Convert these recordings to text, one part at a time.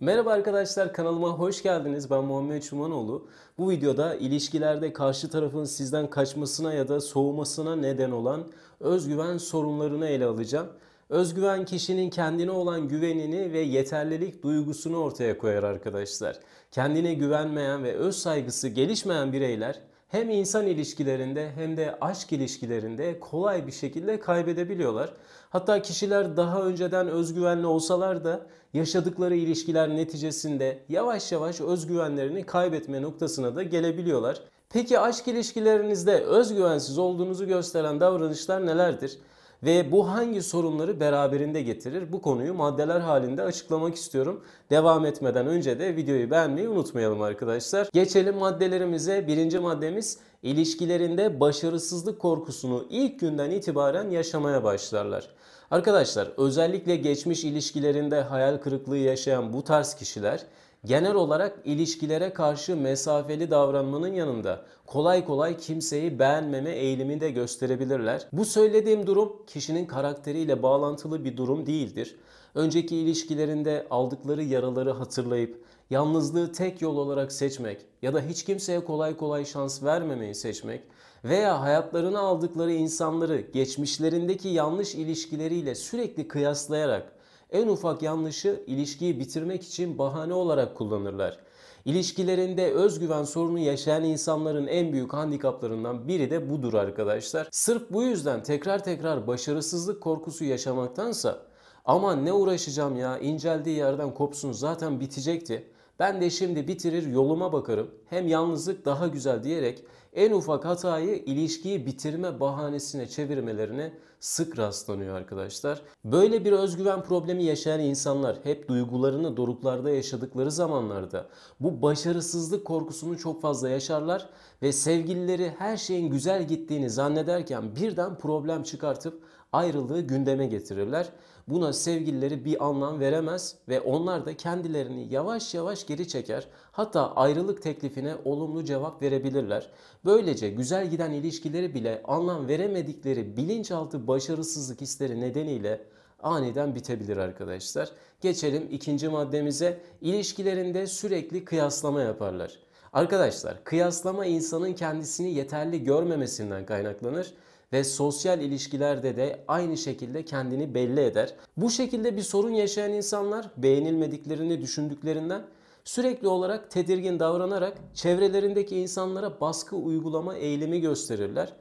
Merhaba arkadaşlar kanalıma hoş geldiniz. Ben Muhammed Çumanoğlu. Bu videoda ilişkilerde karşı tarafın sizden kaçmasına ya da soğumasına neden olan özgüven sorunlarını ele alacağım. Özgüven kişinin kendine olan güvenini ve yeterlilik duygusunu ortaya koyar arkadaşlar. Kendine güvenmeyen ve öz saygısı gelişmeyen bireyler hem insan ilişkilerinde hem de aşk ilişkilerinde kolay bir şekilde kaybedebiliyorlar. Hatta kişiler daha önceden özgüvenli olsalar da yaşadıkları ilişkiler neticesinde yavaş yavaş özgüvenlerini kaybetme noktasına da gelebiliyorlar. Peki aşk ilişkilerinizde özgüvensiz olduğunuzu gösteren davranışlar nelerdir? ve bu hangi sorunları beraberinde getirir? Bu konuyu maddeler halinde açıklamak istiyorum. Devam etmeden önce de videoyu beğenmeyi unutmayalım arkadaşlar. Geçelim maddelerimize. Birinci maddemiz ilişkilerinde başarısızlık korkusunu ilk günden itibaren yaşamaya başlarlar. Arkadaşlar özellikle geçmiş ilişkilerinde hayal kırıklığı yaşayan bu tarz kişiler genel olarak ilişkilere karşı mesafeli davranmanın yanında kolay kolay kimseyi beğenmeme eğilimi de gösterebilirler. Bu söylediğim durum kişinin karakteriyle bağlantılı bir durum değildir. Önceki ilişkilerinde aldıkları yaraları hatırlayıp yalnızlığı tek yol olarak seçmek ya da hiç kimseye kolay kolay şans vermemeyi seçmek veya hayatlarına aldıkları insanları geçmişlerindeki yanlış ilişkileriyle sürekli kıyaslayarak en ufak yanlışı ilişkiyi bitirmek için bahane olarak kullanırlar. İlişkilerinde özgüven sorunu yaşayan insanların en büyük handikaplarından biri de budur arkadaşlar. Sırf bu yüzden tekrar tekrar başarısızlık korkusu yaşamaktansa aman ne uğraşacağım ya inceldiği yerden kopsun zaten bitecekti ben de şimdi bitirir yoluma bakarım. Hem yalnızlık daha güzel diyerek en ufak hatayı ilişkiyi bitirme bahanesine çevirmelerine sık rastlanıyor arkadaşlar. Böyle bir özgüven problemi yaşayan insanlar hep duygularını doruklarda yaşadıkları zamanlarda bu başarısızlık korkusunu çok fazla yaşarlar ve sevgilileri her şeyin güzel gittiğini zannederken birden problem çıkartıp ayrılığı gündeme getirirler. Buna sevgilileri bir anlam veremez ve onlar da kendilerini yavaş yavaş geri çeker. Hatta ayrılık teklifine olumlu cevap verebilirler. Böylece güzel giden ilişkileri bile anlam veremedikleri bilinçaltı başarısızlık hisleri nedeniyle aniden bitebilir arkadaşlar. Geçelim ikinci maddemize. İlişkilerinde sürekli kıyaslama yaparlar. Arkadaşlar kıyaslama insanın kendisini yeterli görmemesinden kaynaklanır ve sosyal ilişkilerde de aynı şekilde kendini belli eder. Bu şekilde bir sorun yaşayan insanlar beğenilmediklerini düşündüklerinden sürekli olarak tedirgin davranarak çevrelerindeki insanlara baskı uygulama eğilimi gösterirler.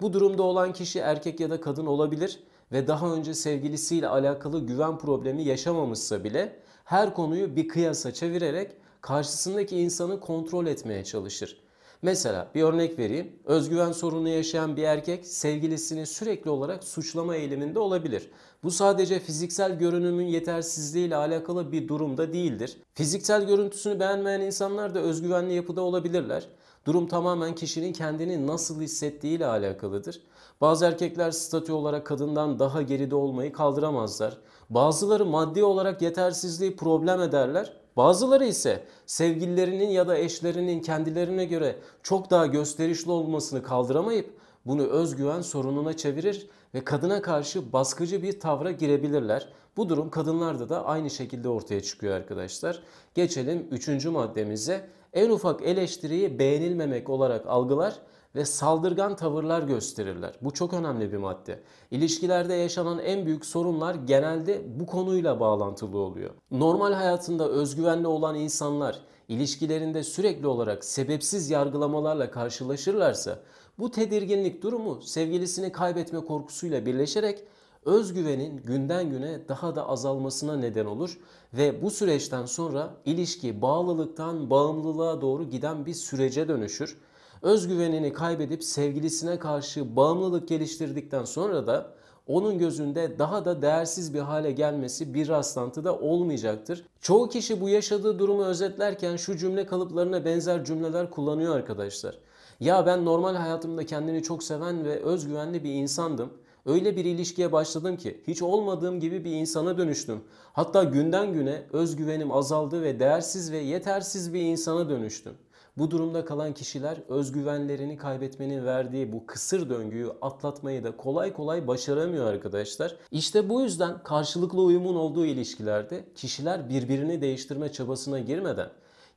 Bu durumda olan kişi erkek ya da kadın olabilir ve daha önce sevgilisiyle alakalı güven problemi yaşamamışsa bile her konuyu bir kıyasa çevirerek karşısındaki insanı kontrol etmeye çalışır. Mesela bir örnek vereyim. Özgüven sorunu yaşayan bir erkek sevgilisini sürekli olarak suçlama eğiliminde olabilir. Bu sadece fiziksel görünümün yetersizliği ile alakalı bir durumda değildir. Fiziksel görüntüsünü beğenmeyen insanlar da özgüvenli yapıda olabilirler. Durum tamamen kişinin kendini nasıl hissettiği ile alakalıdır. Bazı erkekler statü olarak kadından daha geride olmayı kaldıramazlar. Bazıları maddi olarak yetersizliği problem ederler Bazıları ise sevgililerinin ya da eşlerinin kendilerine göre çok daha gösterişli olmasını kaldıramayıp bunu özgüven sorununa çevirir ve kadına karşı baskıcı bir tavra girebilirler. Bu durum kadınlarda da aynı şekilde ortaya çıkıyor arkadaşlar. Geçelim üçüncü maddemize. En ufak eleştiriyi beğenilmemek olarak algılar ve saldırgan tavırlar gösterirler. Bu çok önemli bir madde. İlişkilerde yaşanan en büyük sorunlar genelde bu konuyla bağlantılı oluyor. Normal hayatında özgüvenli olan insanlar ilişkilerinde sürekli olarak sebepsiz yargılamalarla karşılaşırlarsa bu tedirginlik durumu sevgilisini kaybetme korkusuyla birleşerek özgüvenin günden güne daha da azalmasına neden olur ve bu süreçten sonra ilişki bağlılıktan bağımlılığa doğru giden bir sürece dönüşür Özgüvenini kaybedip sevgilisine karşı bağımlılık geliştirdikten sonra da onun gözünde daha da değersiz bir hale gelmesi bir rastlantıda olmayacaktır. Çoğu kişi bu yaşadığı durumu özetlerken şu cümle kalıplarına benzer cümleler kullanıyor arkadaşlar. Ya ben normal hayatımda kendini çok seven ve özgüvenli bir insandım. Öyle bir ilişkiye başladım ki hiç olmadığım gibi bir insana dönüştüm. Hatta günden güne özgüvenim azaldı ve değersiz ve yetersiz bir insana dönüştüm. Bu durumda kalan kişiler özgüvenlerini kaybetmenin verdiği bu kısır döngüyü atlatmayı da kolay kolay başaramıyor arkadaşlar. İşte bu yüzden karşılıklı uyumun olduğu ilişkilerde kişiler birbirini değiştirme çabasına girmeden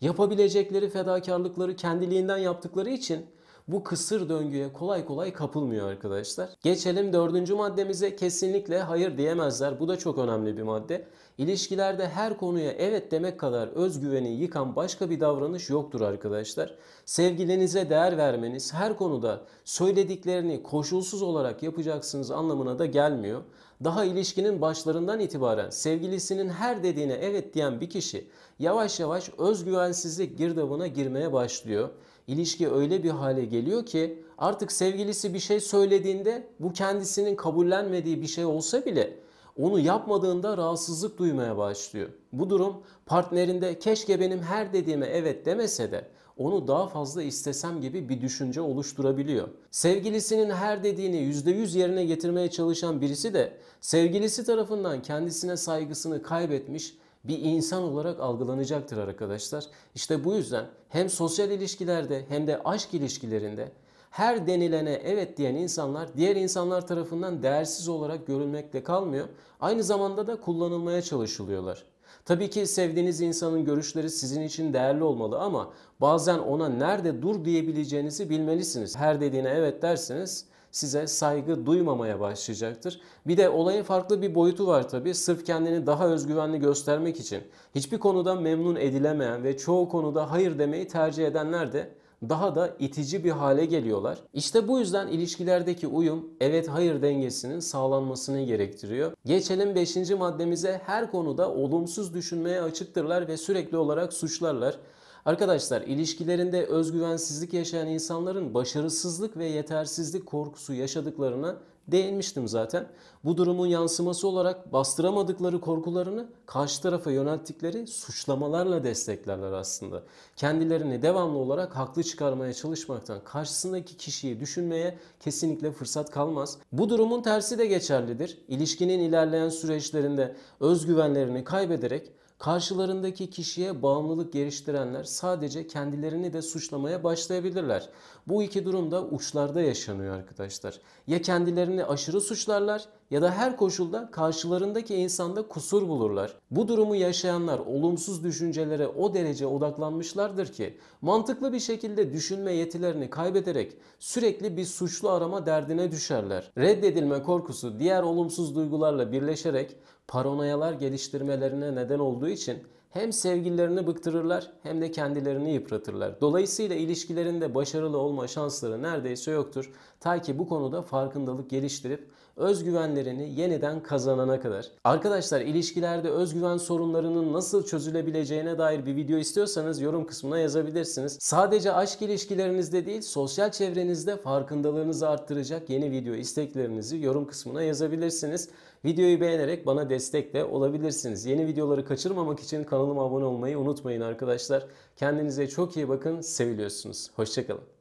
yapabilecekleri fedakarlıkları kendiliğinden yaptıkları için bu kısır döngüye kolay kolay kapılmıyor arkadaşlar. Geçelim dördüncü maddemize kesinlikle hayır diyemezler. Bu da çok önemli bir madde. İlişkilerde her konuya evet demek kadar özgüveni yıkan başka bir davranış yoktur arkadaşlar. Sevgilinize değer vermeniz her konuda söylediklerini koşulsuz olarak yapacaksınız anlamına da gelmiyor. Daha ilişkinin başlarından itibaren sevgilisinin her dediğine evet diyen bir kişi yavaş yavaş özgüvensizlik girdabına girmeye başlıyor ilişki öyle bir hale geliyor ki artık sevgilisi bir şey söylediğinde bu kendisinin kabullenmediği bir şey olsa bile onu yapmadığında rahatsızlık duymaya başlıyor. Bu durum partnerinde keşke benim her dediğime evet demese de onu daha fazla istesem gibi bir düşünce oluşturabiliyor. Sevgilisinin her dediğini %100 yerine getirmeye çalışan birisi de sevgilisi tarafından kendisine saygısını kaybetmiş bir insan olarak algılanacaktır arkadaşlar. İşte bu yüzden hem sosyal ilişkilerde hem de aşk ilişkilerinde her denilene evet diyen insanlar diğer insanlar tarafından değersiz olarak görülmekle kalmıyor. Aynı zamanda da kullanılmaya çalışılıyorlar. Tabii ki sevdiğiniz insanın görüşleri sizin için değerli olmalı ama bazen ona nerede dur diyebileceğinizi bilmelisiniz. Her dediğine evet dersiniz size saygı duymamaya başlayacaktır. Bir de olayın farklı bir boyutu var tabii. Sırf kendini daha özgüvenli göstermek için hiçbir konuda memnun edilemeyen ve çoğu konuda hayır demeyi tercih edenler de daha da itici bir hale geliyorlar. İşte bu yüzden ilişkilerdeki uyum evet hayır dengesinin sağlanmasını gerektiriyor. Geçelim 5. maddemize her konuda olumsuz düşünmeye açıktırlar ve sürekli olarak suçlarlar. Arkadaşlar ilişkilerinde özgüvensizlik yaşayan insanların başarısızlık ve yetersizlik korkusu yaşadıklarına değinmiştim zaten. Bu durumun yansıması olarak bastıramadıkları korkularını karşı tarafa yönelttikleri suçlamalarla desteklerler aslında. Kendilerini devamlı olarak haklı çıkarmaya çalışmaktan karşısındaki kişiyi düşünmeye kesinlikle fırsat kalmaz. Bu durumun tersi de geçerlidir. İlişkinin ilerleyen süreçlerinde özgüvenlerini kaybederek Karşılarındaki kişiye bağımlılık geliştirenler sadece kendilerini de suçlamaya başlayabilirler. Bu iki durum da uçlarda yaşanıyor arkadaşlar. Ya kendilerini aşırı suçlarlar ya da her koşulda karşılarındaki insanda kusur bulurlar. Bu durumu yaşayanlar olumsuz düşüncelere o derece odaklanmışlardır ki mantıklı bir şekilde düşünme yetilerini kaybederek sürekli bir suçlu arama derdine düşerler. Reddedilme korkusu diğer olumsuz duygularla birleşerek paranoyalar geliştirmelerine neden olduğu için hem sevgililerini bıktırırlar hem de kendilerini yıpratırlar. Dolayısıyla ilişkilerinde başarılı olma şansları neredeyse yoktur. Ta ki bu konuda farkındalık geliştirip özgüvenlerini yeniden kazanana kadar. Arkadaşlar ilişkilerde özgüven sorunlarının nasıl çözülebileceğine dair bir video istiyorsanız yorum kısmına yazabilirsiniz. Sadece aşk ilişkilerinizde değil sosyal çevrenizde farkındalığınızı arttıracak yeni video isteklerinizi yorum kısmına yazabilirsiniz. Videoyu beğenerek bana destek de olabilirsiniz. Yeni videoları kaçırmamak için kanalıma abone olmayı unutmayın arkadaşlar. Kendinize çok iyi bakın, seviliyorsunuz. Hoşçakalın.